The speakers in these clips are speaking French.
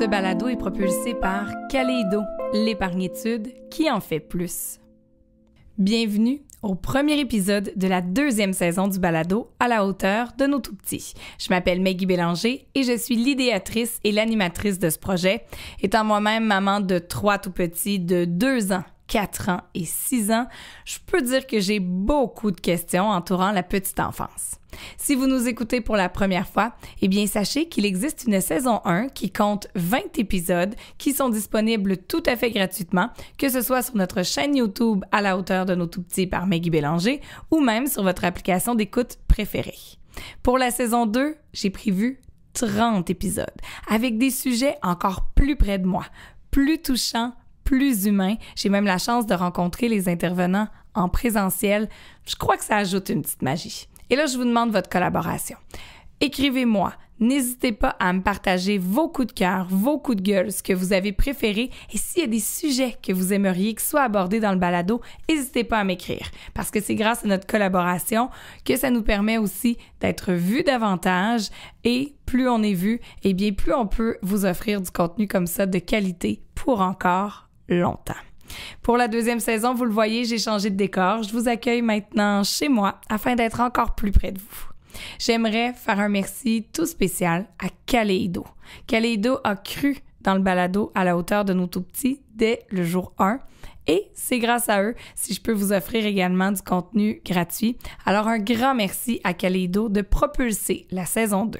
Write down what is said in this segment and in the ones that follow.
Ce balado est propulsé par Caléido, l'épargnitude qui en fait plus. Bienvenue au premier épisode de la deuxième saison du balado à la hauteur de nos tout-petits. Je m'appelle Maggie Bélanger et je suis l'idéatrice et l'animatrice de ce projet, étant moi-même maman de trois tout-petits de deux ans 4 ans et 6 ans, je peux dire que j'ai beaucoup de questions entourant la petite enfance. Si vous nous écoutez pour la première fois, eh bien sachez qu'il existe une saison 1 qui compte 20 épisodes qui sont disponibles tout à fait gratuitement, que ce soit sur notre chaîne YouTube à la hauteur de nos tout petits par Maggie Bélanger ou même sur votre application d'écoute préférée. Pour la saison 2, j'ai prévu 30 épisodes avec des sujets encore plus près de moi, plus touchants, plus humains. J'ai même la chance de rencontrer les intervenants en présentiel. Je crois que ça ajoute une petite magie. Et là, je vous demande votre collaboration. Écrivez-moi. N'hésitez pas à me partager vos coups de cœur, vos coups de gueule, ce que vous avez préféré et s'il y a des sujets que vous aimeriez que soient abordés dans le balado, n'hésitez pas à m'écrire parce que c'est grâce à notre collaboration que ça nous permet aussi d'être vus davantage et plus on est vu, et eh bien plus on peut vous offrir du contenu comme ça de qualité pour encore longtemps. Pour la deuxième saison, vous le voyez, j'ai changé de décor. Je vous accueille maintenant chez moi afin d'être encore plus près de vous. J'aimerais faire un merci tout spécial à Kaleido. Kaleido a cru dans le balado à la hauteur de nos tout petits dès le jour 1. Et c'est grâce à eux si je peux vous offrir également du contenu gratuit. Alors un grand merci à Kaleido de propulser la saison 2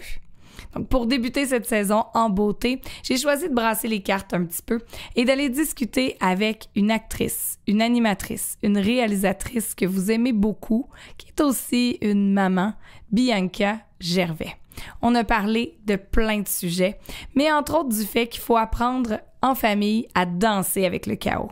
pour débuter cette saison en beauté, j'ai choisi de brasser les cartes un petit peu et d'aller discuter avec une actrice, une animatrice, une réalisatrice que vous aimez beaucoup, qui est aussi une maman, Bianca Gervais. On a parlé de plein de sujets, mais entre autres du fait qu'il faut apprendre en famille à danser avec le chaos.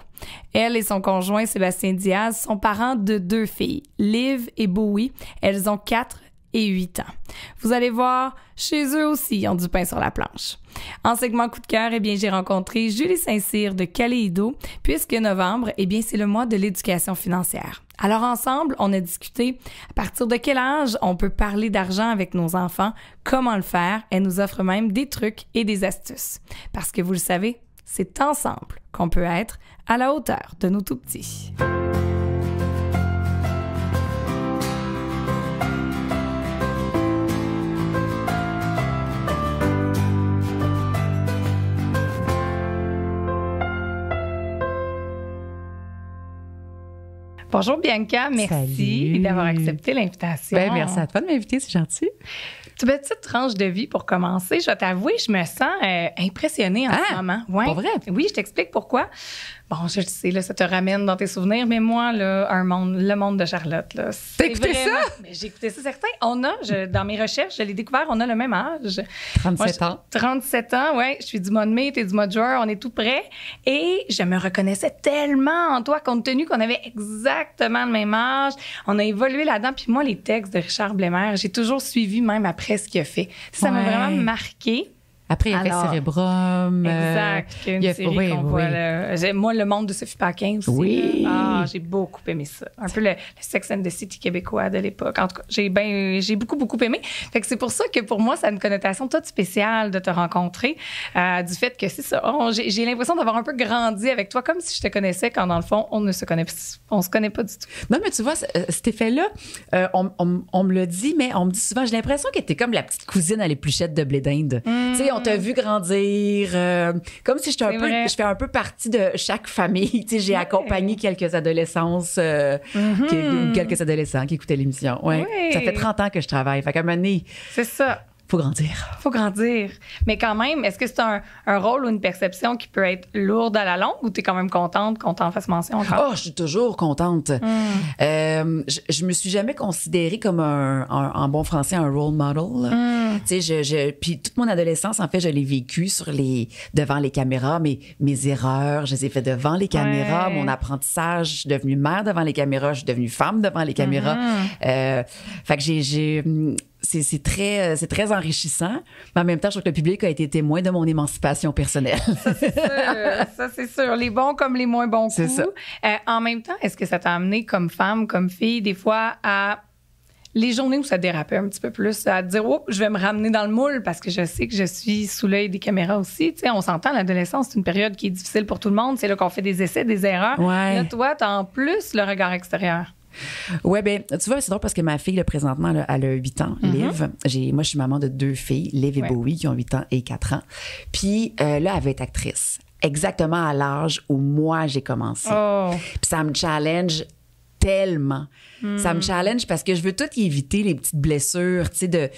Elle et son conjoint Sébastien Diaz sont parents de deux filles, Liv et Bowie. Elles ont quatre et 8 ans. Vous allez voir, chez eux aussi, ils ont du pain sur la planche. En segment coup de cœur, eh bien, j'ai rencontré Julie Saint-Cyr de Caléido, puisque novembre, eh bien, c'est le mois de l'éducation financière. Alors ensemble, on a discuté à partir de quel âge on peut parler d'argent avec nos enfants, comment le faire. Elle nous offre même des trucs et des astuces. Parce que vous le savez, c'est ensemble qu'on peut être à la hauteur de nos tout-petits. Bonjour Bianca, merci d'avoir accepté l'invitation. Ben, merci à toi de m'inviter, c'est gentil. Tu petite tranche de vie pour commencer. Je vais t'avouer, je me sens euh, impressionnée en ce ah! moment. Ouais. pour vrai? Oui, je t'explique pourquoi. Bon, je sais, là, ça te ramène dans tes souvenirs, mais moi, là, un monde, le monde de Charlotte, là. T'as écouté ça? j'ai écouté ça, certain. On a, dans mes recherches, je l'ai découvert, on a le même âge. 37 ans. 37 ans, ouais. Je suis du mois de mai, t'es du mois de juin, on est tout près. Et je me reconnaissais tellement en toi, compte tenu qu'on avait exactement le même âge. On a évolué là-dedans. Puis moi, les textes de Richard Blemer j'ai toujours suivi, même après ce qu'il a fait. Ça m'a vraiment marqué. Après, il y a Cérébrum. Euh, exact. une série qu'on voit. Là. Moi, le monde de Sophie Paquin aussi. Oui. Ah, j'ai beaucoup aimé ça. Un peu le, Sex and the City québécois de l'époque. En tout cas, j'ai ben, j'ai beaucoup, beaucoup aimé. Fait que c'est pour ça que pour moi, ça a une connotation toute spéciale de te rencontrer. Euh, du fait que c'est ça. Oh, j'ai, l'impression d'avoir un peu grandi avec toi, comme si je te connaissais, quand dans le fond, on ne se connaît, on se connaît pas du tout. Non, mais tu vois, euh, cet effet-là, on, me le dit, mais on me dit souvent, j'ai l'impression que t'es comme la petite cousine à l'épluchette de blé d'Inde. Mmh. Tu sais, on t'a vu grandir. Euh, comme si j'étais un je fais un peu partie de chaque famille. j'ai accompagné quelques adolescents, euh, mm-hmm. quelques adolescents qui écoutaient l'émission. Ouais. Ça fait 30 ans que je travaille. Fait C'est ça faut grandir. faut grandir. Mais quand même, est-ce que c'est un, un, rôle ou une perception qui peut être lourde à la longue ou tu es quand même contente qu'on t'en fasse mention Oh, je suis toujours contente. Hmm. Euh, je, je, me suis jamais considérée comme un, en bon français, un role model. Hmm. Tu sais, je, puis toute mon adolescence, en fait, je l'ai vécu sur les, devant les caméras, mais mes erreurs, je les ai faites devant les caméras, mon apprentissage, je suis devenue mère devant les caméras, je suis devenue femme devant les caméras. Hmm. Euh, fait que j'ai euh, c'est très, enrichissant. Mais en même temps, je trouve que le public a été témoin de mon émancipation personnelle. ça, c'est sûr. Les bons comme les moins bons coups. C'est ça. Euh, en même temps, est-ce que ça t'a amené comme femme, comme fille, des fois à les journées où ça dérapait un petit peu plus, à te dire, oh, je vais me ramener dans le moule parce que je sais que je suis sous l'œil des caméras aussi. Tu on s'entend, l'adolescence, c'est une période qui est difficile pour tout le monde. C'est là qu'on fait des essais, des erreurs. toi, t'as en plus le regard extérieur. Ouais, ben, tu vois, c'est drôle parce que ma fille, le présentement, elle a 8 ans, mm-hmm. Liv. J'ai, moi, je suis maman de deux filles, Liv et Bowie, qui ont 8 ans et 4 ans. Puis euh, là, elle va être actrice exactement à l'âge où moi j'ai commencé. Oh. Puis ça me challenge tellement. Ça me hmm. challenge parce que je veux tout éviter les petites blessures, tu sais, de,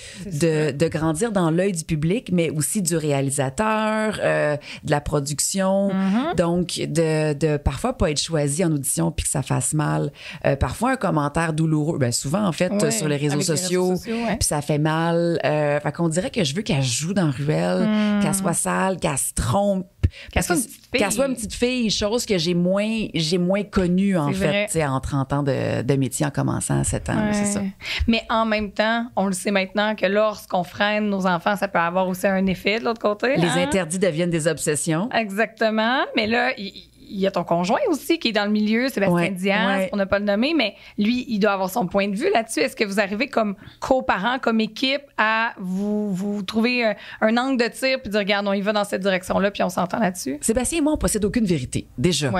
de, grandir dans l'œil du public, mais aussi du réalisateur, euh, de la production. Mm-hmm. Donc, de, de, parfois pas être choisi en audition puis que ça fasse mal. Euh, parfois, un commentaire douloureux, ben souvent, en fait, sur les réseaux sociaux, puis ça fait mal. enfin euh, fait qu'on dirait que je veux qu'elle joue dans Ruelle, mm. qu'elle soit sale, qu'elle se trompe qu'elle soit, une petite fille, chose que j'ai moins, connue, en fait, en 30 ans de, métier, en commençant à 7 ans. ça. Mais en même temps, on le sait maintenant que lorsqu'on freine nos enfants, ça peut avoir aussi un effet de l'autre côté. Les hein? interdits deviennent des obsessions. Exactement. Mais là, il il y a ton conjoint aussi qui est dans le milieu, Sébastien Diaz, on n'a pas le nommer mais lui, il doit avoir son point de vue là-dessus. Est-ce que vous arrivez comme coparents, comme équipe, à vous, vous trouver un, angle de tir puis dire, regarde, on va dans cette direction-là, puis on s'entend là-dessus? Sébastien et moi, on possède aucune vérité, déjà.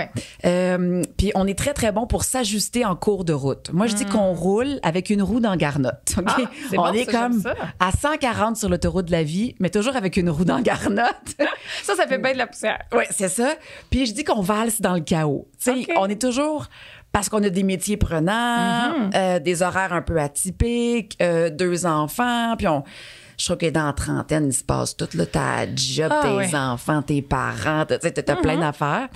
Euh, puis on est très, très bon pour s'ajuster en cours de route. Moi, je dis hmm. qu'on roule avec une roue dans garnotte. Ah, on est comme à 140 sur l'autoroute de la vie, mais toujours avec une roue dans garnotte. ça, ça fait bien de la poussière. Oui, c'est ça. Puis je dis qu'on va c'est dans le chaos. On est toujours parce qu'on a des métiers prenants, mhm. euh, des horaires un peu atypiques, euh, deux enfants, puis on. Je trouve que dans la trentaine, il se passe tout. Là, ta job, ah, tes enfants, tes parents, tu as, plein mhm. d'affaires.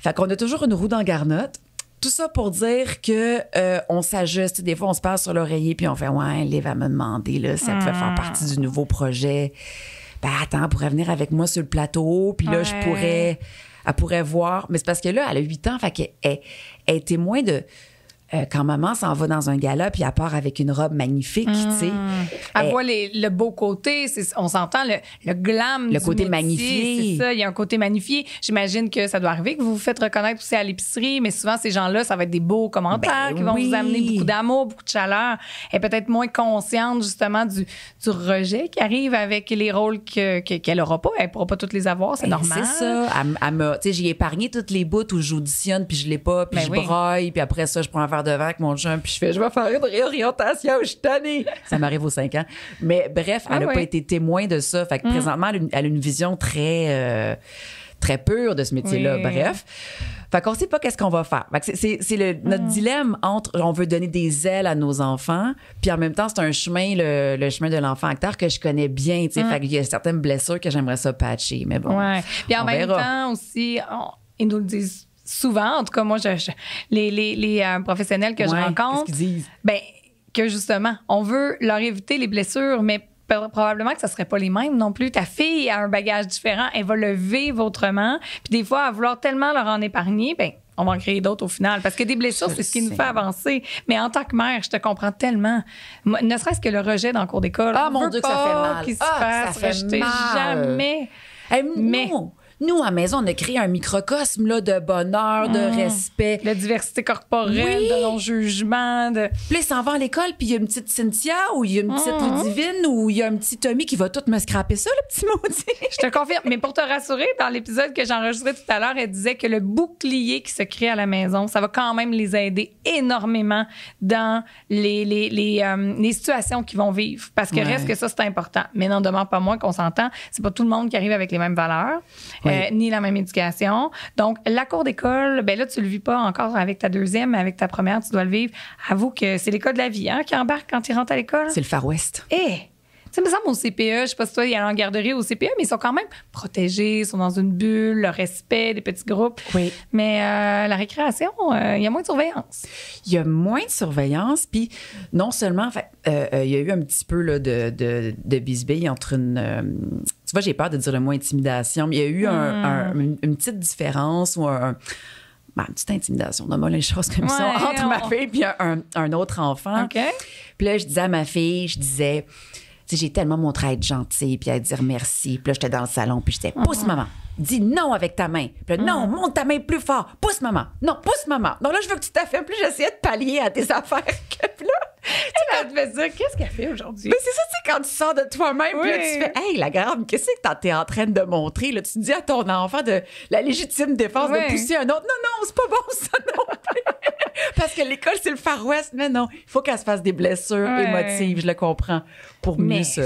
Fait qu'on a toujours une roue dans garnotte. Tout ça pour dire que euh, on s'ajuste. Des fois, on se passe sur l'oreiller puis on fait ouais, Liv va me demander là, ça pouvait faire mhm. partie du nouveau projet. Ben attends, pourrait venir avec moi sur le plateau, puis là je pourrais elle pourrait voir. Mais c'est parce que là, elle a 8 ans, fait qu'elle est témoin de euh, quand maman s'en va dans un gala, puis elle part avec une robe magnifique, tu sais. Hmm. Elle, euh, voit le beau côté, on s'entend, le, le, glam. Le côté magnifié. C'est ça, il y a un côté magnifié. J'imagine que ça doit arriver que vous vous faites reconnaître aussi à l'épicerie, mais souvent, ces gens-là, ça va être des beaux commentaires ben qui vont vous amener beaucoup d'amour, beaucoup de chaleur, et peut-être moins consciente, justement, du, rejet qui arrive avec les rôles qu'elle que, aura pas. Elle pourra pas toutes les avoir, c'est ben, normal. C'est ça. j'ai épargné toutes les bouts où j'auditionne, puis je l'ai pas, puis ben je broille, puis après ça, je prends un devant avec mon jeune, puis je fais, je vais faire une réorientation, je suis tannée. Ça m'arrive aux cinq ans. Mais bref, elle n'a ah pas été témoin de ça. Fait que mm. présentement, elle a, une, vision très, euh, très pure de ce métier-là. Bref. Fait qu'on sait pas qu'est-ce qu'on va faire. c'est, notre mm. dilemme entre on veut donner des ailes à nos enfants, puis en même temps, c'est un chemin, le, chemin de l'enfant acteur que je connais bien. tu mm. Fait qu'il y a certaines blessures que j'aimerais ça patcher, mais bon. Ouais. Puis en même temps aussi, ils nous le disent souvent, en tout cas, moi, je, les, euh, professionnels que je rencontre, Ben, que justement, on veut leur éviter les blessures, mais probablement que ça serait pas les mêmes non plus. Ta fille a un bagage différent, elle va le vivre autrement. Puis des fois, à vouloir tellement leur en épargner, ben on va en créer d'autres au final. Parce que des blessures, c'est ce qui nous fait avancer. Mais en tant que mère, je te comprends tellement. Ne serait-ce que le rejet dans le cours d'école. Ah, mon Dieu, ça fait mal. se ah, ça fait rejeter. Jamais. Eh, mais... Nous, à la maison, on a créé un microcosme là, de bonheur, de ah. respect. De diversité corporelle, de non-jugement. De... Puis s'en va à l'école, puis il y a une petite Cynthia ou il y a une petite ah. divine, ou il y a un petit Tommy qui va tout me scraper ça, le petit maudit. Je te confirme. Mais pour te rassurer, dans l'épisode que j'enregistrais tout à l'heure, elle disait que le bouclier qui se crée à la maison, ça va quand même les aider énormément dans les, les, les, euh, situations qu'ils vont vivre. Parce que reste que ça, c'est important. Mais n'en demande pas moins qu'on s'entend. C'est pas tout le monde qui arrive avec les mêmes valeurs. Euh, ni la même éducation. Donc, la cour d'école, ben là, tu le vis pas encore avec ta deuxième, avec ta première, tu dois le vivre. Avoue que c'est l'école de la vie hein, qui embarque quand tu rentres à l'école. C'est le Far West. Eh! Ça me semble au CPE, je sais pas si toi, il y a en garderie au CPE, mais ils sont quand même protégés, ils sont dans une bulle, le respect des petits groupes. Oui. Mais euh, la récréation, euh, il y a moins de surveillance. Il y a moins de surveillance, puis non seulement, euh, il y a eu un petit peu là, de, de, de bisbille entre une tu vois, j'ai peur de dire le mot intimidation, mais il y a eu hmm. une, petite différence ou un, ben, une petite intimidation, moi, les choses comme ça, entre ma fille et un, autre enfant. Puis là, je disais à ma fille, je disais, j'ai tellement montré à être gentille, puis à dire merci. Puis là, j'étais dans le salon, puis j'étais, pousse mhm. maman, dis non avec ta main. Puis là, non, mhm. monte ta main plus fort, pousse maman, non, pousse maman. non là, je veux que tu t'affaires plus. j'essayais de pallier à tes affaires. que... là, qu'est-ce qu'elle fait aujourd'hui? Mais c'est ça, tu quand tu sors de toi-même, tu fais, hey, la grande, qu'est-ce que t'es en train de montrer? Là, tu dis à ton enfant de la légitime défense de pousser un autre. Non, non, c'est pas bon, ça non Parce que l'école, c'est le Far West. Mais non, il faut qu'elle se fasse des blessures émotives, je le comprends, pour mieux ça,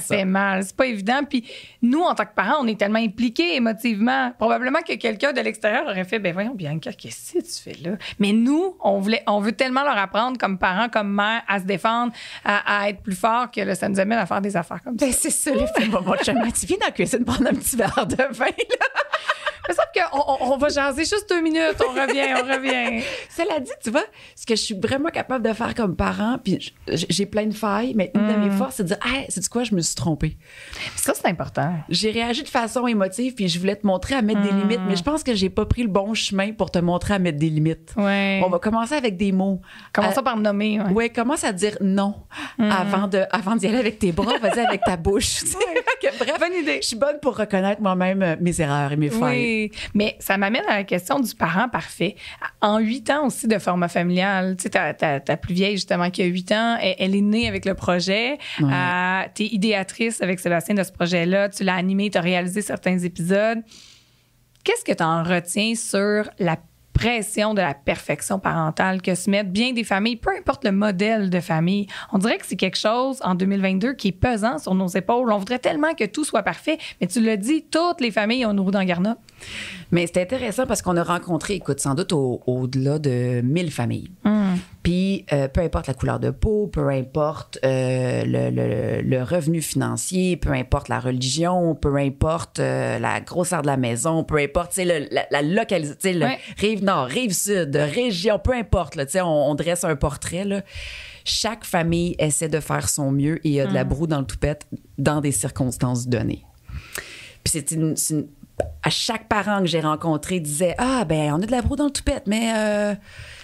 fait mal. C'est pas évident. Puis nous, en tant que parents, on est tellement impliqués émotivement. Probablement que quelqu'un de l'extérieur aurait fait, ben voyons, Bianca, qu'est-ce que tu fais là? Mais nous, on, voulait, on veut tellement leur apprendre comme parents, comme mère à se défendre, à, être plus fort, que ça nous amène à faire des affaires comme ben, ça. c'est ça, le film, mon Tu viens dans la cuisine prendre un petit verre de vin, là. Mais qu'on on, va jaser juste deux minutes, on revient, on revient. Cela dit, tu vois, ce que je suis vraiment capable de faire comme parent, puis j'ai plein de failles, mais une de mes mm. forces, c'est de dire, hey, c'est quoi, je me suis trompée. Ça, c'est important. J'ai réagi de façon émotive, puis je voulais te montrer à mettre des mm. limites, mais je pense que j'ai pas pris le bon chemin pour te montrer à mettre des limites. Ouais. On va commencer avec des mots. Commençons par euh, par nommer. Oui, ouais, commence à dire non mm. avant de, avant d'y aller avec tes bras, vas-y avec ta bouche. Ouais. Bref, bonne idée. Je suis bonne pour reconnaître moi-même euh, mes erreurs et mes failles. Mais ça m'amène à la question du parent parfait. En huit ans aussi de format familial, tu sais, ta, plus vieille, justement, qui a huit ans, elle, est née avec le projet. Euh, tu es idéatrice avec Sébastien de ce projet-là. Tu l'as animé, tu as réalisé certains épisodes. Qu'est-ce que tu en retiens sur la pression de la perfection parentale que se mettent bien des familles, peu importe le modèle de famille. On dirait que c'est quelque chose en 2022 qui est pesant sur nos épaules. On voudrait tellement que tout soit parfait, mais tu l'as dit, toutes les familles ont une roue dans Mais c'est intéressant parce qu'on a rencontré, écoute, sans doute au, au delà de 1000 familles. Hum. Puis, euh, peu importe la couleur de peau, peu importe euh, le, le, revenu financier, peu importe la religion, peu importe euh, la grosseur de la maison, peu importe le, la, localité, rive nord, rive sud, région, peu importe, tu on, on dresse un portrait. Chaque famille essaie de faire son mieux et a de la mm. broue dans le toupette dans des circonstances données. Puis c'est une, à chaque parent que j'ai rencontré disait ah ben on a de la broue dans le toupette mais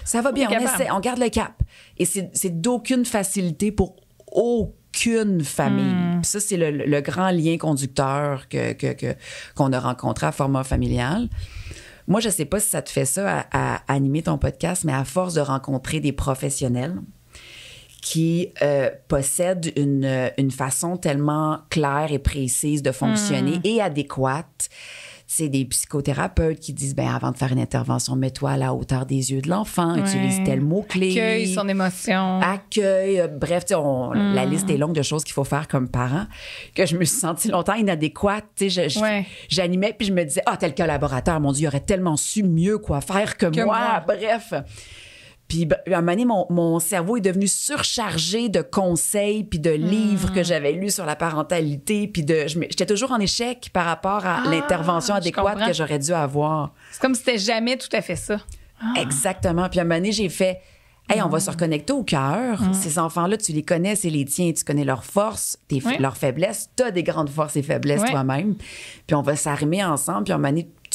ça va bien, on, essaie, on garde le cap. Et c'est d'aucune facilité pour aucune famille. Hmm. Ça, c'est le, grand lien conducteur qu'on que, que, qu'on a rencontré à format familial. Moi, je ne sais pas si ça te fait ça à, animer ton podcast, mais à force de rencontrer des professionnels qui euh, possèdent une, une, façon tellement claire et précise de fonctionner hmm. et adéquate c'est des psychothérapeutes qui disent ben avant de faire une intervention, mets-toi à la hauteur des yeux de l'enfant, utilise tel mot-clé. Accueille son émotion. Accueille. Euh, bref, tu la mm. liste est longue de choses qu'il faut faire comme parent, que je me suis sentie longtemps inadéquate. J'animais, puis je me disais, ah, oh, tel collaborateur, mon Dieu, il aurait tellement su mieux quoi faire que, moi. Bref. Puis ben, à un moment mon, cerveau est devenu surchargé de conseils puis de livres que hmm. j'avais lus sur la parentalité. Puis de, j'étais toujours en échec par rapport à ah, l'intervention adéquate que j'aurais dû avoir. C'est comme si c'était jamais tout à fait ça. Ah. Exactement. Puis à un moment j'ai fait... Hey, on va hmm. se reconnecter au cœur. Hmm. Ces enfants-là, tu les connais, c'est les tiens, tu connais leurs forces, tes, leurs faiblesses. Tu as des grandes forces et faiblesses toi-même. Puis on va s'armer ensemble, puis on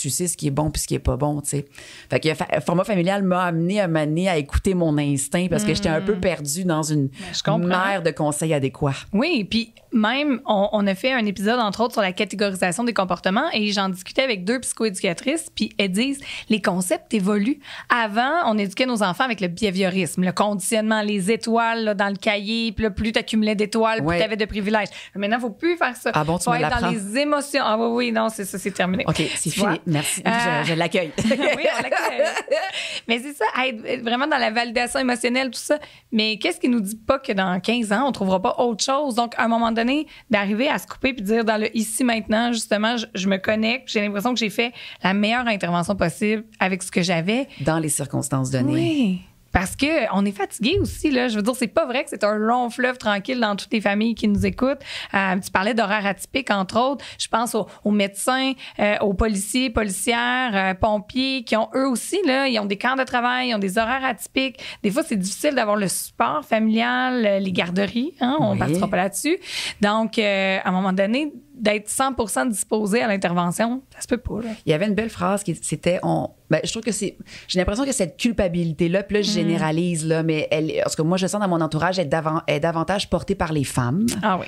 tu sais ce qui est bon puis ce qui est pas bon, tu Fait que format familial m'a amené à à écouter mon instinct parce que j'étais un peu hmm. perdue dans une ben, mer de conseils adéquats. Oui, puis même, on, a fait un épisode, entre autres, sur la catégorisation des comportements et j'en discutais avec deux psychoéducatrices, puis elles disent les concepts évoluent. Avant, on éduquait nos enfants avec le behaviorisme, le conditionnement, les étoiles dans le cahier, puis plus tu accumulais d'étoiles, plus tu avais de privilèges. Maintenant, il faut plus faire ça. Ah bon, tu faut être dans les émotions. Ah oui, non, c'est ça, c'est terminé. OK, c'est fini. Merci. Je, euh, l'accueille. oui, on l'accueille. Mais c'est ça, être vraiment dans la validation émotionnelle, tout ça. Mais qu'est-ce qui nous dit pas que dans 15 ans, on trouvera pas autre chose? Donc, à un moment donné, d'arriver à se couper puis dire dans le ici maintenant, justement, je, je me connecte, j'ai l'impression que j'ai fait la meilleure intervention possible avec ce que j'avais. Dans les circonstances données. Oui. Parce que on est fatigué aussi, là. Je veux dire, c'est pas vrai que c'est un long fleuve tranquille dans toutes les familles qui nous écoutent. Euh, tu parlais d'horaires atypiques, entre autres. Je pense aux, médecins, euh, aux policiers, policières, euh, pompiers, qui ont eux aussi, là, ils ont des camps de travail, ils ont des horaires atypiques. Des fois, c'est difficile d'avoir le support familial, euh, les garderies, hein, on ne partira pas là-dessus. Donc, à un moment donné, d'être 100% disposé à l'intervention, ça se peut pas. Il y avait une belle phrase qui c'était on ben, je trouve que c'est j'ai l'impression que cette culpabilité là, plus je mm. généralise là, mais elle parce que moi je sens dans mon entourage elle est, davantage portée par les femmes. Ah oui.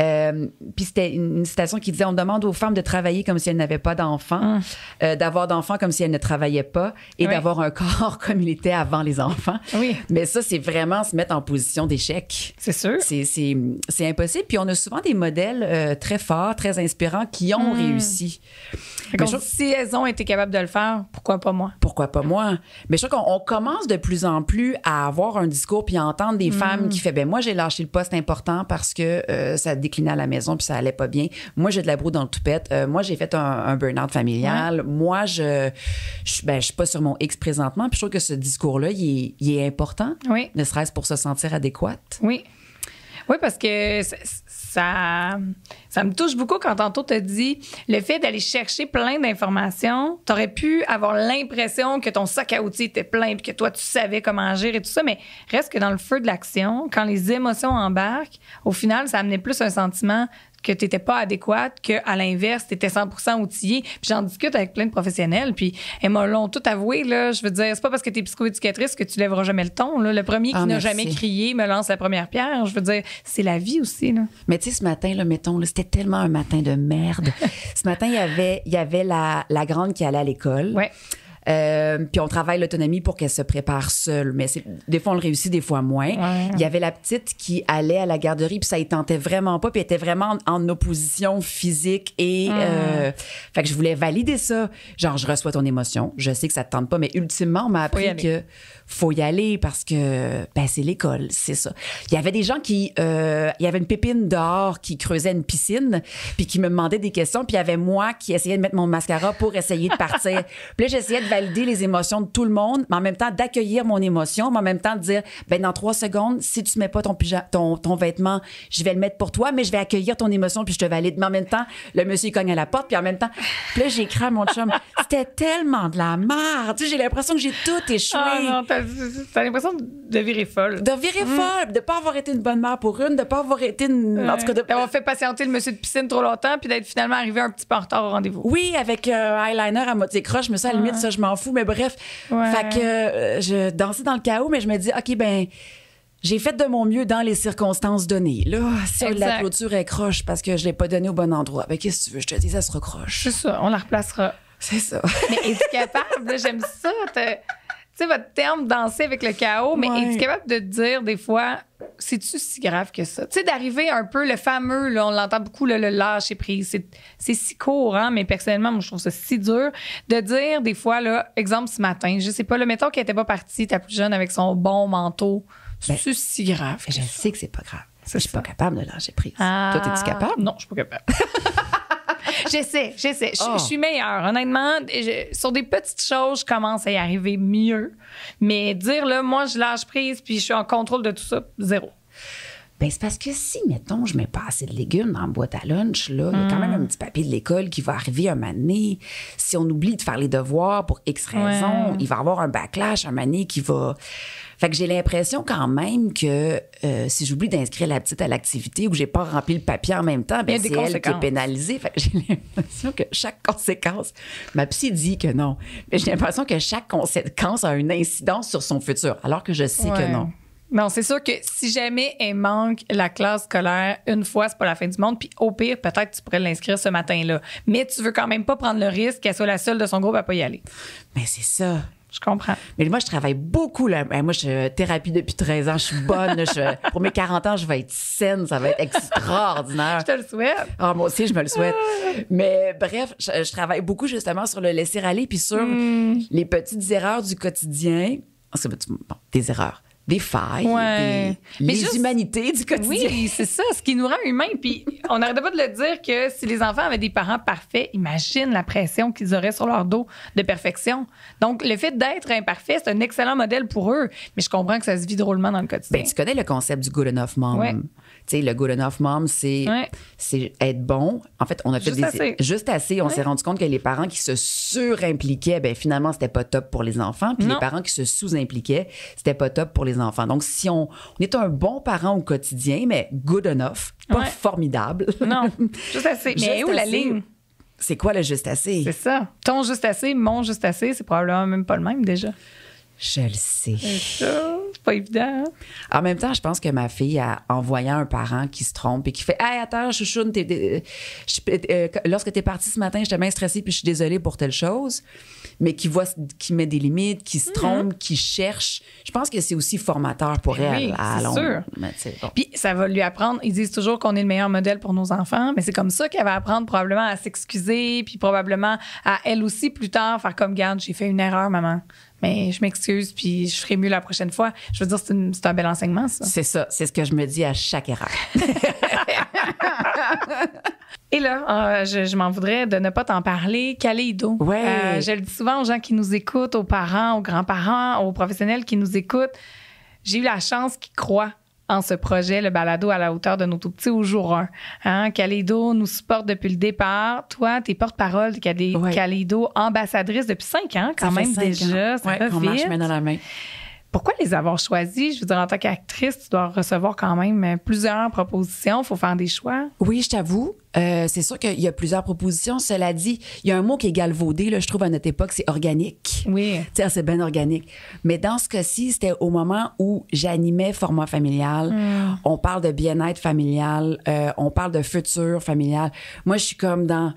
Euh, puis c'était une, citation qui disait on demande aux femmes de travailler comme si elles n'avaient pas d'enfants, mm. euh, d'avoir d'enfants comme si elles ne travaillaient pas et d'avoir un corps comme il était avant les enfants. Oui. Mais ça c'est vraiment se mettre en position d'échec. C'est sûr. C'est impossible puis on a souvent des modèles euh, très forts très inspirants qui ont hmm. réussi. Si elles ont été capables de le faire, pourquoi pas moi? Pourquoi pas moi? Mais je trouve qu'on commence de plus en plus à avoir un discours puis à entendre des femmes hmm. qui font ben moi j'ai lâché le poste important parce que euh, ça déclinait à la maison puis ça allait pas bien. Moi j'ai de la broue dans le toupette. Euh, moi j'ai fait un, burn-out familial. Moi je ben, je, suis pas sur mon X présentement. Puis je trouve que ce discours là il est, important. Ne serait-ce pour se sentir adéquate. Oui. Oui, parce que ça, ça me touche beaucoup quand tantôt te dit le fait d'aller chercher plein d'informations, t'aurais pu avoir l'impression que ton sac à outils était plein et que toi tu savais comment agir et tout ça, mais reste que dans le feu de l'action, quand les émotions embarquent, au final ça amenait plus un sentiment que tu n'étais pas adéquate, qu'à l'inverse, tu étais 100 outillée. Puis j'en discute avec plein de professionnels, puis elles m'ont tout avoué, là. Je veux dire, c'est pas parce que tu es psychoéducatrice que tu lèveras jamais le ton, là. Le premier qui ah, n'a jamais crié me lance la première pierre. Je veux dire, c'est la vie aussi, là. Mais tu sais, ce matin, là, mettons, c'était tellement un matin de merde. ce matin, il y avait, y avait la, grande qui allait à l'école. Ouais. Euh, puis on travaille l'autonomie pour qu'elle se prépare seule. Mais des fois, on le réussit, des fois moins. Il y avait la petite qui allait à la garderie, puis ça ne tentait vraiment pas, puis était vraiment en, opposition physique. Et. Mmh. Euh, fait que je voulais valider ça. Genre, je reçois ton émotion. Je sais que ça te tente pas, mais ultimement, on m'a appris que faut y aller parce que ben, c'est l'école, c'est ça. Il y avait des gens qui. Euh, il y avait une pépine dehors qui creusait une piscine, puis qui me demandait des questions, puis il y avait moi qui essayais de mettre mon mascara pour essayer de partir. puis là, j'essayais de valider les émotions de tout le monde, mais en même temps d'accueillir mon émotion, mais en même temps de dire, ben dans trois secondes, si tu ne mets pas ton, ton, ton vêtement, je vais le mettre pour toi, mais je vais accueillir ton émotion puis je te valide. Mais en même temps, le monsieur il cogne à la porte puis en même temps, puis là j'écris à mon chum, c'était tellement de la merde. Tu sais, j'ai l'impression que j'ai tout échoué. Ah non, t'as l'impression de virer folle. De virer mm. folle, de pas avoir été une bonne mère pour une, de pas avoir été une, en tout cas de... fait patienter le monsieur de piscine trop longtemps puis d'être finalement arrivé un petit peu en retard au rendez-vous. Oui, avec euh, eyeliner à moitié croche, mais ça à la limite ça m'en fous, mais bref. Fait que euh, je dansais dans le chaos, mais je me dis, OK, ben. J'ai fait de mon mieux dans les circonstances données. Là, si la clôture est croche parce que je l'ai pas donnée au bon endroit, ben qu'est-ce que tu veux? Je te dis, ça se recroche. C'est ça, on la replacera. C'est ça. Mais es-tu capable? J'aime ça. Tu sais, votre terme danser avec le chaos, mais es-tu capable de dire des fois, c'est-tu si grave que ça? Tu sais, d'arriver un peu le fameux, là, on l'entend beaucoup, le le lâcher prise. C'est si court, hein, mais personnellement, moi, je trouve ça si dur de dire des fois, là, exemple ce matin, je sais pas, le mettons qu'elle était pas partie, ta plus jeune, avec son bon manteau. cest ben, c'est si grave. je sais que c'est pas grave. Je suis pas capable de lâcher prise. Toi, es-tu ah, capable? Non, je suis pas capable. j'essaie, j'essaie. Je, sais. je, suis ah. meilleure. Honnêtement, sur des petites choses, je commence à y arriver mieux. Mais dire, là, moi, je lâche prise puis je suis en contrôle de tout ça, zéro. Ben, c'est parce que si, mettons, je mets pas assez de légumes dans la boîte à lunch, là, il y a quand même mm. un petit papier de l'école qui va arriver un moment Si on oublie de faire les devoirs pour X raison, il va y avoir un backlash un moment qui va. Fait que j'ai l'impression quand même que euh, si j'oublie d'inscrire la petite à l'activité ou que j'ai pas rempli le papier en même temps, ben c'est elle qui est pénalisée. Fait que j'ai l'impression que chaque conséquence, ma psy dit que non, mais j'ai l'impression que chaque conséquence a une incidence sur son futur, alors que je sais que non. Non, c'est sûr que si jamais elle manque la classe scolaire une fois, c'est pas la fin du monde. Puis au pire, peut-être tu pourrais l'inscrire ce matin-là. Mais tu veux quand même pas prendre le risque qu'elle soit la seule de son groupe à pas y aller. Mais c'est ça. Je comprends. Mais moi, je travaille beaucoup. Là. Ben, moi, je suis thérapie depuis 13 ans. Je suis bonne. pour mes 40 ans, je vais être saine. Ça va être extraordinaire. je te le souhaite. Ah, moi aussi, je me le souhaite. Mais bref, je, travaille beaucoup justement sur le laisser aller puis sur hmm. les petites erreurs du quotidien. Ah, bon, des erreurs des failles, Mais les du quotidien. Oui, c'est ça, ce qui nous rend humains. Puis on arrête pas de le dire que si les enfants avaient des parents parfaits, imagine la pression qu'ils auraient sur leur dos de perfection. Donc le fait d'être imparfait, c'est un excellent modèle pour eux. Mais je comprends que ça se vit drôlement dans le quotidien. Ben, tu connais le concept du good enough mom sais, le good enough mom, c'est être bon. En fait, on a fait juste des, assez. Juste assez. On s'est rendu compte que les parents qui se surimpliquaient, ben finalement, c'était pas top pour les enfants. Puis les parents qui se sous-impliquaient, c'était pas top pour les enfants. Donc, si on, on est un bon parent au quotidien, mais good enough, pas formidable. Non, juste assez. mais où la ligne? C'est quoi le juste assez? C'est ça. Ton juste assez, mon juste assez, c'est probablement même pas le même déjà. Je le sais. Ça, pas évident. Hein? En même temps, je pense que ma fille, en voyant un parent qui se trompe et qui fait Hey, attends, chouchoune, t'es, euh, euh, euh, lorsque t'es partie ce matin, j'étais bien stressée puis je suis désolée pour telle chose, mais qui voit, qui met des limites, qui se mhm. trompe, qui cherche. Je pense que c'est aussi formateur pour ben elle à sûr. Puis ça va lui apprendre. Ils disent toujours qu'on est le meilleur modèle pour nos enfants, mais c'est comme ça qu'elle va apprendre probablement à s'excuser puis probablement à elle aussi plus tard faire comme garde, j'ai fait une erreur, maman ben, je m'excuse, puis je ferai mieux la prochaine fois. Je veux dire, c'est un bel enseignement, ça. C'est ça. C'est ce que je me dis à chaque erreur. Et là, euh, je, m'en voudrais de ne pas t'en parler. Caléido. Ouais. Euh, je le dis souvent aux gens qui nous écoutent, aux parents, aux grands-parents, aux professionnels qui nous écoutent. J'ai eu la chance qu'ils croient en ce projet, le balado à la hauteur de nos tout petits au jour 1. Hein? Calédo nous supporte depuis le départ. Toi, t'es porte-parole de Calédo, ambassadrice depuis cinq ans, quand même déjà. Ça ouais, on Marche main dans la main pourquoi les avoir choisis? Je veux dire, en tant qu'actrice, tu dois recevoir quand même euh, plusieurs propositions. Il faut faire des choix. Oui, je t'avoue. Euh, c'est sûr qu'il y a plusieurs propositions. Cela dit, il y a un mot qui est galvaudé, je trouve, à notre époque, c'est organique. Oui. Tiens, c'est bien organique. Mais dans ce cas-ci, c'était au moment où j'animais Format familial. Hmm. On parle de bien-être familial. Euh, on parle de futur familial. Moi, je suis comme dans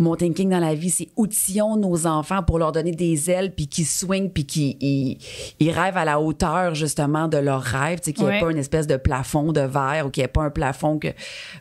mon thinking dans la vie, c'est outillons nos enfants pour leur donner des ailes, puis qu'ils swingent, puis qu'ils ils, rêvent à la hauteur, justement, de leurs rêves, qu'il n'y ait pas une espèce de plafond de verre ou qu'il n'y ait pas un plafond que...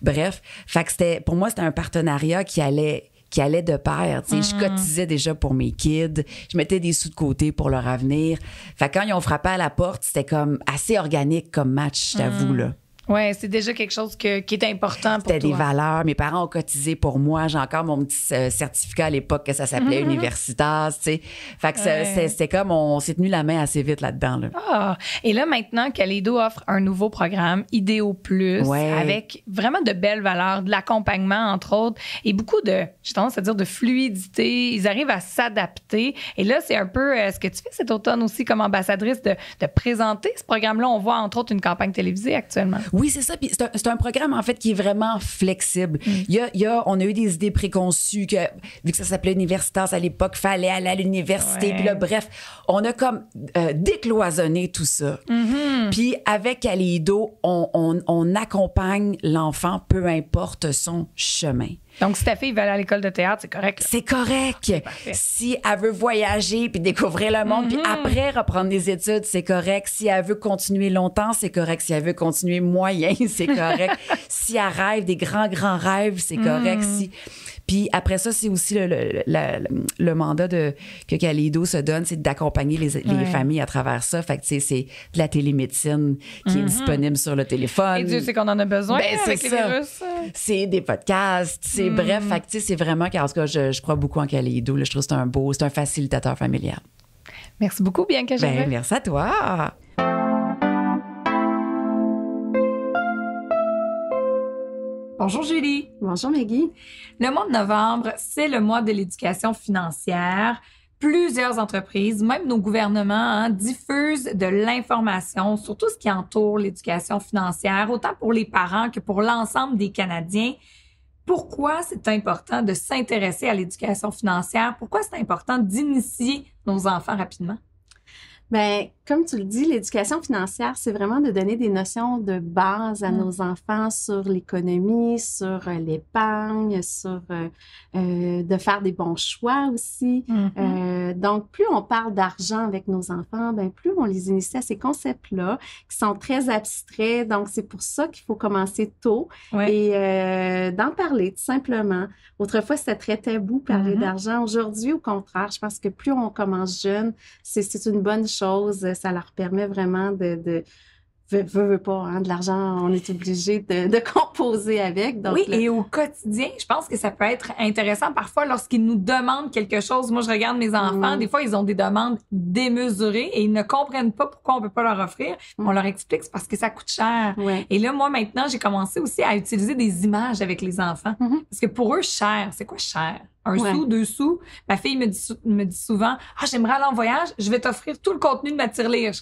Bref, fait que c'était, pour moi, c'était un partenariat qui allait qui allait de pair. Je mm-hmm. cotisais déjà pour mes kids. Je mettais des sous de côté pour leur avenir. Fait que quand ils ont frappé à la porte, c'était comme assez organique comme match, je t'avoue. Mm. là. Oui, c'est déjà quelque chose qui est important pour toi. C'était des valeurs. Mes parents ont cotisé pour moi. J'ai encore mon petit euh, certificat à l'époque que ça s'appelait mhm. Universitas, tu sais. Fait que c'était comme on s'est tenu la main assez vite là-dedans. Là. Ah. Et là, maintenant, Calédo offre un nouveau programme, Idéo Plus, avec vraiment de belles valeurs, de l'accompagnement, entre autres, et beaucoup de, j'ai tendance à dire, de fluidité. Ils arrivent à s'adapter. Et là, c'est un peu euh, ce que tu fais cet automne aussi comme ambassadrice de, de présenter ce programme-là. On voit, entre autres, une campagne télévisée actuellement. Oui, c'est ça. Puis c'est un, programme, en fait, qui est vraiment flexible. Mm. on a eu des idées préconçues que, vu que ça s'appelait Universitas à l'époque, fallait aller à l'université. Puis bref, on a comme euh, décloisonné tout ça. Mm-hmm. Puis avec Aliido on accompagne l'enfant, peu importe son chemin. Donc, si ta fille aller à l'école de théâtre, c'est correct. C'est correct. Ah, si elle veut voyager puis découvrir le monde, puis mhm. après reprendre des études, c'est correct. Si elle veut continuer longtemps, c'est correct. Si elle veut continuer moyen, c'est correct. si elle rêve des grands, grands rêves, c'est correct. Mhm. Si puis après ça, c'est aussi le, mandat de, que Calido se donne, c'est d'accompagner les, familles à travers ça. Fait que, c'est de la télémédecine qui est mhm. disponible sur le téléphone. Et Dieu sait qu'on en a besoin ben, avec hein. C'est des podcasts, c'est mhm. bref. Fait que, c'est vraiment, en tout cas, je, crois beaucoup en Calido. je trouve que c'est un beau, c'est un facilitateur familial. Merci beaucoup, bien Bianca. Ben, merci à toi. Bonjour Julie. Bonjour Maggie. Le mois de novembre, c'est le mois de l'éducation financière. Plusieurs entreprises, même nos gouvernements, hein, diffusent de l'information sur tout ce qui entoure l'éducation financière, autant pour les parents que pour l'ensemble des Canadiens. Pourquoi c'est important de s'intéresser à l'éducation financière? Pourquoi c'est important d'initier nos enfants rapidement? Bien, comme tu le dis, l'éducation financière, c'est vraiment de donner des notions de base à mm. nos enfants sur l'économie, sur euh, l'épargne, sur euh, euh, de faire des bons choix aussi. Mm-hmm. donc, plus on parle d'argent avec nos enfants, ben, plus on les initie à ces concepts-là qui sont très abstraits. Donc, c'est pour ça qu'il faut commencer tôt et d'en parler tout simplement. Autrefois, c'était très tabou parler mm-hmm. d'argent. Aujourd'hui, au contraire, je pense que plus on commence jeune, c'est une bonne chose ça leur permet vraiment de, de veux, pas, hein, de l'argent, on est obligé de, composer avec. Donc oui, et au quotidien, je pense que ça peut être intéressant parfois lorsqu'ils nous demandent quelque chose. Moi, je regarde mes enfants, mm. des fois, ils ont des demandes démesurées et ils ne comprennent pas pourquoi on peut pas leur offrir. Mm. On leur explique, c'est parce que ça coûte cher. Ouais. Et là, moi, maintenant, j'ai commencé aussi à utiliser des images avec les enfants. Mm-hmm. Parce que pour eux, cher, c'est quoi cher? un sou, deux sous. Ma fille me dit, me dit souvent, ah, j'aimerais aller en voyage, je vais t'offrir tout le contenu de ma tirelire.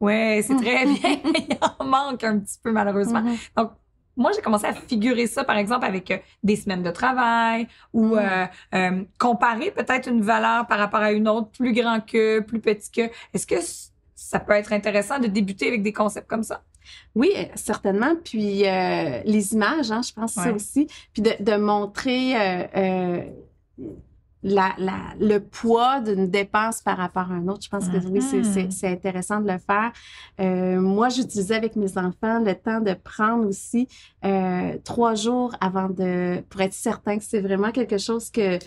Ouais, c'est mm. très bien. Il en manque un petit peu, malheureusement. Mm-hmm. Donc, moi, j'ai commencé à figurer ça, par exemple, avec euh, des semaines de travail ou mm. euh, euh, comparer peut-être une valeur par rapport à une autre, plus grand que, plus petit que. Est-ce que ça peut être intéressant de débuter avec des concepts comme ça? Oui, euh, certainement. Puis les images, hein, je pense ça aussi. Puis de, de montrer la, la, le poids d'une dépense par rapport à un autre. Je pense que oui, mm-hmm. c'est intéressant de le faire. Euh, moi, j'utilisais avec mes enfants le temps de prendre aussi euh, trois jours avant de pour être certain que c'est vraiment quelque chose que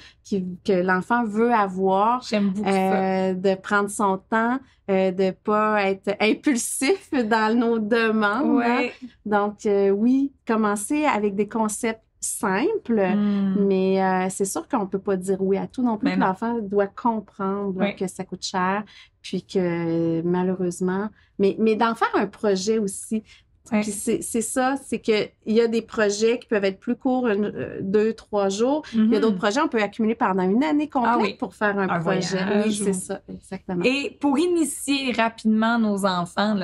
que l'enfant veut avoir. J'aime beaucoup euh, ça. De prendre son temps, de euh, de pas être impulsif dans nos demandes. Hein. Ouais. Donc euh, oui, commencer avec des concepts simple, hmm. mais euh, c'est sûr qu'on peut pas dire oui à tout non plus. Ben l'enfant doit comprendre que ça coûte cher, puis que malheureusement, mais, mais d'en faire un projet aussi. c'est ça, c'est qu'il y a des projets qui peuvent être plus courts, euh, deux, trois jours. Il y a mhm. d'autres projets, on peut accumuler pendant une année ah complète pour faire un, projet. Oui, c'est ça, exactement. Et pour initier rapidement nos enfants,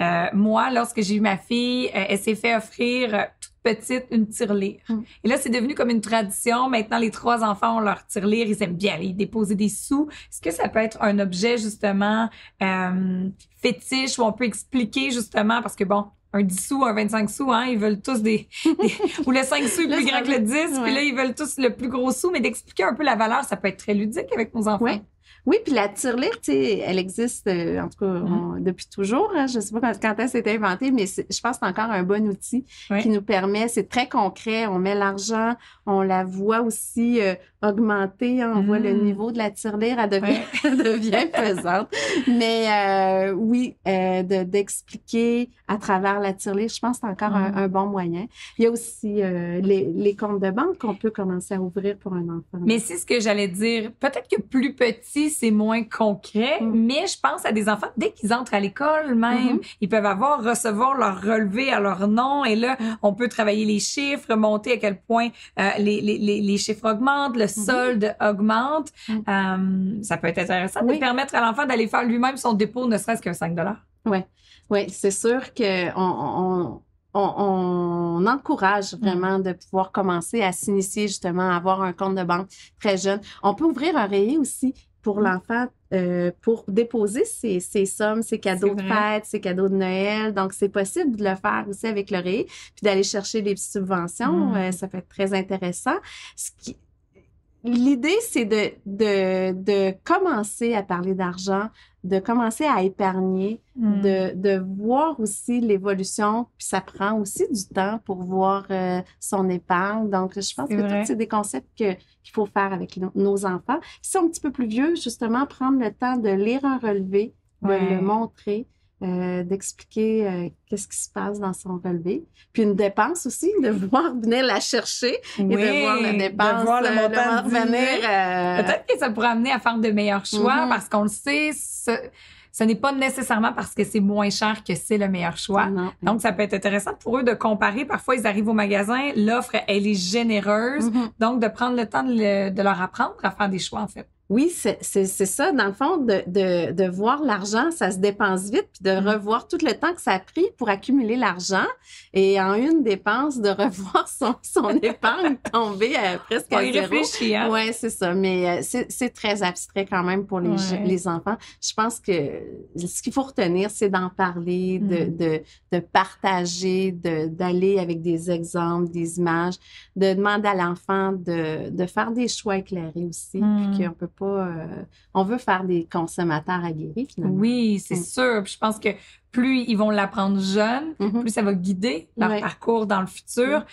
euh, moi, lorsque j'ai eu ma fille, elle s'est fait offrir petite une tirelire. Mm. Et là, c'est devenu comme une tradition. Maintenant, les trois enfants ont leur tirelire. Ils aiment bien aller déposer des sous. Est-ce que ça peut être un objet, justement, euh, fétiche où on peut expliquer, justement, parce que bon, un 10 sous, un 25 sous, hein, ils veulent tous des, ou le 5 sous est plus grand que le 10, puis là ils veulent tous le plus gros sous mais d'expliquer un peu la valeur, ça peut être très ludique avec nos enfants. Oui, puis la tirelire, tu sais, elle existe, euh, en tout cas, mhm. depuis toujours. Hein. je ne sais pas quand, elle s'est inventée, mais je pense que c'est encore un bon outil qui nous permet, c'est très concret, on met l'argent, on la voit aussi euh, augmenter, hein. on voit le mmh. niveau de la tirelire, elle devient, devient pesante. Mais euh, oui, d'expliquer à travers la tirelire, je pense que c'est encore un, mmh. un, bon moyen. Il y a aussi les, les comptes de banque qu'on peut commencer à ouvrir pour un enfant. Mais c'est ce que j'allais dire. Peut-être que plus petit, c'est moins concret, mm. mais je pense à des enfants, dès qu'ils entrent à l'école même, mm-hmm. ils peuvent avoir, recevoir leur relevé à leur nom, et là, mm. on peut travailler les chiffres, monter à quel point euh, les, les, les, chiffres augmentent, le mm-hmm. solde augmente. Mm. Euh, ça peut être intéressant de permettre à l'enfant d'aller faire lui-même son dépôt, ne serait-ce qu'un 5 Oui, ouais, c'est sûr que on, on... On, encourage vraiment de pouvoir commencer à s'initier justement à avoir un compte de banque très jeune. On peut ouvrir un rayé aussi pour mm. l'enfant euh, pour déposer ses, sommes, ses cadeaux de fête, ses cadeaux de Noël. Donc, c'est possible de le faire aussi avec l'oreille puis d'aller chercher des subventions. Mm. Euh, ça peut être très intéressant. Ce qui, l'idée, c'est de, de, commencer à parler d'argent, de commencer à épargner, hmm. de, voir aussi l'évolution. Puis ça prend aussi du temps pour voir euh, son épargne. Donc, je pense que c'est des concepts qu'il faut faire avec nos, enfants. Ils sont un petit peu plus vieux, justement, prendre le temps de lire un relevé, de le montrer. Euh, d'expliquer euh, qu'est-ce qui se passe dans son relevé. Puis une dépense aussi, de voir venir la chercher et de voir la dépense, de voir le euh, montant de venir. Peut-être que ça pourrait amener à faire de meilleurs choix mhm. parce qu'on le sait, ce, n'est pas nécessairement parce que c'est moins cher que c'est le meilleur choix. Donc, ça peut être intéressant pour eux de comparer. Parfois, ils arrivent au magasin, l'offre, elle est généreuse. Mhm. Donc, de prendre le temps de leur apprendre à faire des choix, en fait. Oui, c'est ça, dans le fond, de, de, voir l'argent, ça se dépense vite, puis de mm. revoir tout le temps que ça a pris pour accumuler l'argent, et en une dépense, de revoir son, son épargne tomber euh, à presque à zéro. Hein? Oui, c'est ça, mais euh, c'est très abstrait quand même pour les, les enfants. Je pense que ce qu'il faut retenir, c'est d'en parler, de, mm. partager, d'aller avec des exemples, des images, de demander à l'enfant de, faire des choix éclairés aussi, puis mm. qu'on peut euh, on veut faire des consommateurs aguerris, Oui, c'est sûr. je pense que plus ils vont l'apprendre jeune, mm-hmm. plus ça va guider leur parcours dans le futur.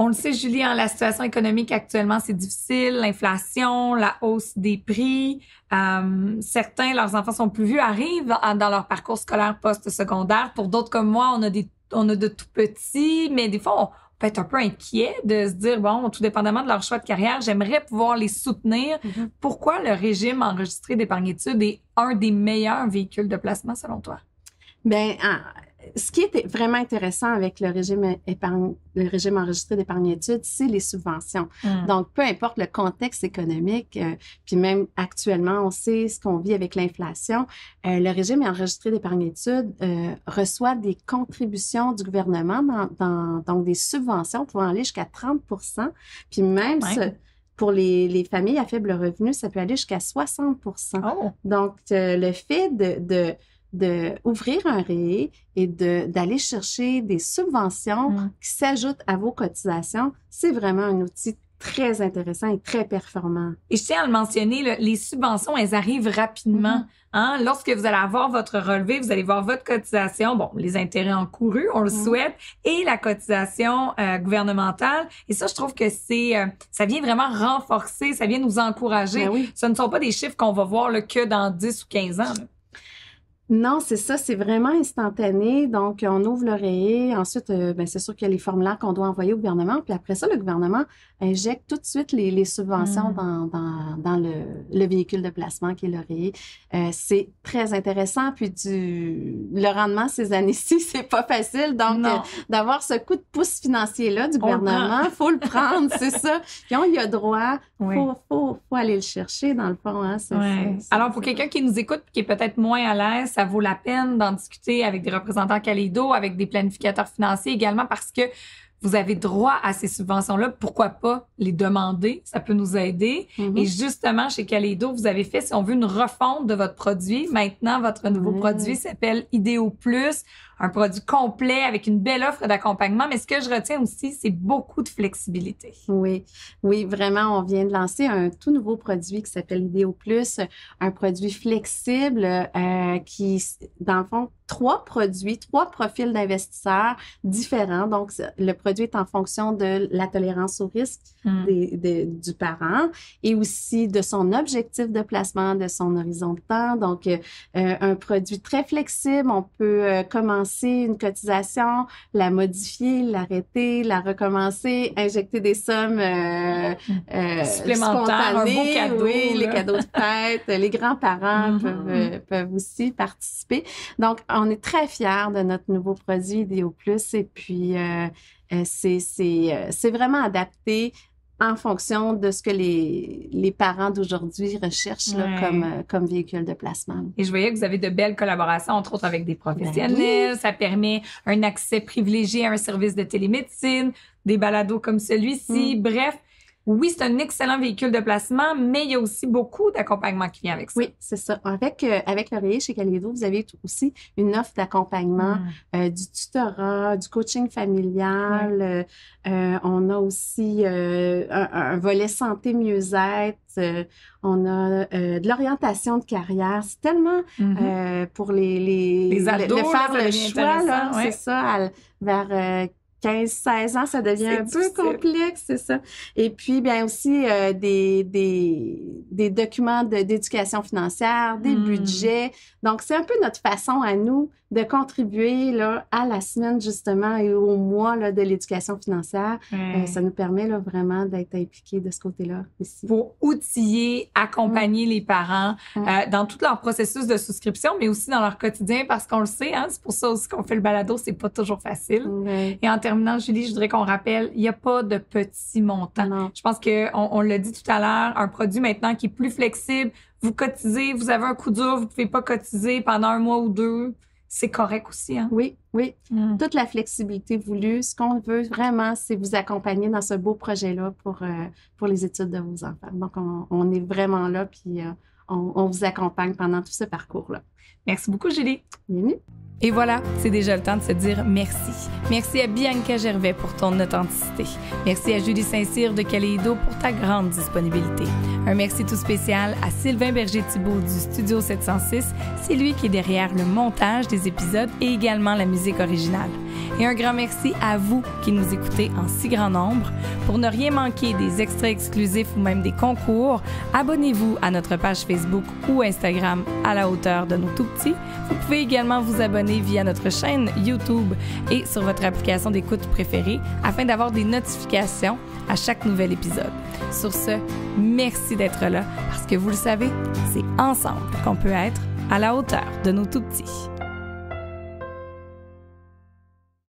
On le sait, Julie, en hein, la situation économique actuellement, c'est difficile. L'inflation, la hausse des prix. Euh, certains, leurs enfants sont plus vieux, arrivent dans leur parcours scolaire post-secondaire. Pour d'autres comme moi, on a des on a de tout petits, mais des fois, peut être un peu inquiet de se dire, bon, tout dépendamment de leur choix de carrière, j'aimerais pouvoir les soutenir. Mm-hmm. Pourquoi le régime enregistré d'épargne-études est un des meilleurs véhicules de placement selon toi? Bien, ah, ce qui est vraiment intéressant avec le régime, épargne, le régime enregistré d'épargne études, c'est les subventions. Hmm. Donc, peu importe le contexte économique, euh, puis même actuellement, on sait ce qu'on vit avec l'inflation, euh, le régime enregistré d'épargne études euh, reçoit des contributions du gouvernement, dans, dans, donc des subventions pouvant aller jusqu'à 30 Puis même pour les, familles à faible revenu, ça peut aller jusqu'à 60 Donc, le fait de d'ouvrir un REI et d'aller chercher des subventions mm. qui s'ajoutent à vos cotisations, c'est vraiment un outil très intéressant et très performant. Et je tiens à le mentionner, les subventions, elles arrivent rapidement. Mm-hmm. Hein. Lorsque vous allez avoir votre relevé, vous allez voir votre cotisation, bon, les intérêts encourus, on le mm. souhaite, et la cotisation euh, gouvernementale. Et ça, je trouve que c'est, euh, ça vient vraiment renforcer, ça vient nous encourager. Ben Ce ne sont pas des chiffres qu'on va voir que dans 10 ou 15 ans. Non, c'est ça, c'est vraiment instantané. Donc, on ouvre l'oreiller. Ensuite, euh, ben, c'est sûr qu'il y a les formulaires qu'on doit envoyer au gouvernement. Puis après ça, le gouvernement injecte tout de suite les, subventions mm. dans, le, véhicule de placement qui est l'oreiller. Euh, c'est très intéressant. Puis du, le rendement ces années-ci, c'est pas facile. Donc, euh, d'avoir ce coup de pouce financier-là du gouvernement, faut le prendre, c'est ça. Puis on y a droit. Faut, aller le chercher, dans le fond. Hein. Alors, pour quelqu'un qui nous écoute qui est peut-être moins à l'aise, ça vaut la peine d'en discuter avec des représentants Calido, avec des planificateurs financiers également, parce que vous avez droit à ces subventions-là. Pourquoi pas les demander? Ça peut nous aider. Mhm. Et justement, chez Calido, vous avez fait, si on veut, une refonte de votre produit. Maintenant, votre nouveau mmh. produit s'appelle Ideo Plus un produit complet avec une belle offre d'accompagnement. Mais ce que je retiens aussi, c'est beaucoup de flexibilité. Oui, oui, vraiment, on vient de lancer un tout nouveau produit qui s'appelle Ideo Plus, un produit flexible euh, qui, dans le fond, trois produits, trois profils d'investisseurs différents. Donc, le produit est en fonction de la tolérance au risque hmm. du parent et aussi de son objectif de placement, de son horizon de temps. Donc, euh, euh, un produit très flexible. On peut commencer une cotisation, la modifier, l'arrêter, la recommencer, injecter des sommes euh, euh supplémentaires, un beau cadeau, les cadeaux de fête, les grands-parents mm-hmm, mm-hmm. Euh, peuvent, aussi participer. Donc, on est très fiers de notre nouveau produit IDEO Plus et puis euh, c'est vraiment adapté en fonction de ce que les, les parents d'aujourd'hui recherchent comme, euh, comme véhicule de placement. Et je voyais que vous avez de belles collaborations, entre autres avec des ben professionnels. Ça permet un accès privilégié à un service de télémédecine, des balados comme celui-ci. Mm. Bref, oui, c'est un excellent véhicule de placement, mais il y a aussi beaucoup d'accompagnement qui vient avec ça. Oui, c'est ça. Avec, euh, avec l'oreiller chez Calédo, vous avez aussi une offre d'accompagnement, mm. euh, du tutorat, du coaching familial. Euh, euh, on a aussi un, volet santé mieux-être. on a de l'orientation de carrière. C'est tellement mm-hmm. pour les, les, les faire le choix, c'est ça, vers 15, 16 ans, ça devient un peu complexe, c'est ça. Et puis, bien aussi, euh, des, des, des, documents d'éducation financière, des hmm. budgets. Donc, c'est un peu notre façon à nous de contribuer là, à la semaine justement et au mois là, de l'éducation financière. Euh, ça nous permet là, vraiment d'être impliqués de ce côté-là aussi. Pour outiller, accompagner les parents euh, dans tout leur processus de souscription, mais aussi dans leur quotidien, parce qu'on le sait, hein, c'est pour ça aussi qu'on fait le balado, c'est pas toujours facile. Et en terminant, Julie, je voudrais qu'on rappelle, il n'y a pas de petits montants. Je pense qu'on on, l'a dit tout à l'heure, un produit maintenant qui est plus flexible, vous cotisez, vous avez un coup dur, vous pouvez pas cotiser pendant un mois ou deux c'est correct aussi. Hein? Oui, oui. Mm. Toute la flexibilité voulue. Ce qu'on veut vraiment, c'est vous accompagner dans ce beau projet-là pour, euh, pour les études de vos enfants. Donc, on, est vraiment là, puis euh, on, vous accompagne pendant tout ce parcours-là. Merci beaucoup, Julie. Et voilà, c'est déjà le temps de se dire merci. Merci à Bianca Gervais pour ton authenticité. Merci à Julie Saint-Cyr de Caléido pour ta grande disponibilité. Un merci tout spécial à Sylvain Berger-Thibault du Studio 706. C'est lui qui est derrière le montage des épisodes et également la musique originale. Et un grand merci à vous qui nous écoutez en si grand nombre. Pour ne rien manquer des extraits exclusifs ou même des concours, abonnez-vous à notre page Facebook ou Instagram à la hauteur de nos petit. Vous pouvez également vous abonner via notre chaîne YouTube et sur votre application d'écoute préférée afin d'avoir des notifications à chaque nouvel épisode. Sur ce, merci d'être là parce que vous le savez, c'est ensemble qu'on peut être à la hauteur de nos tout petits.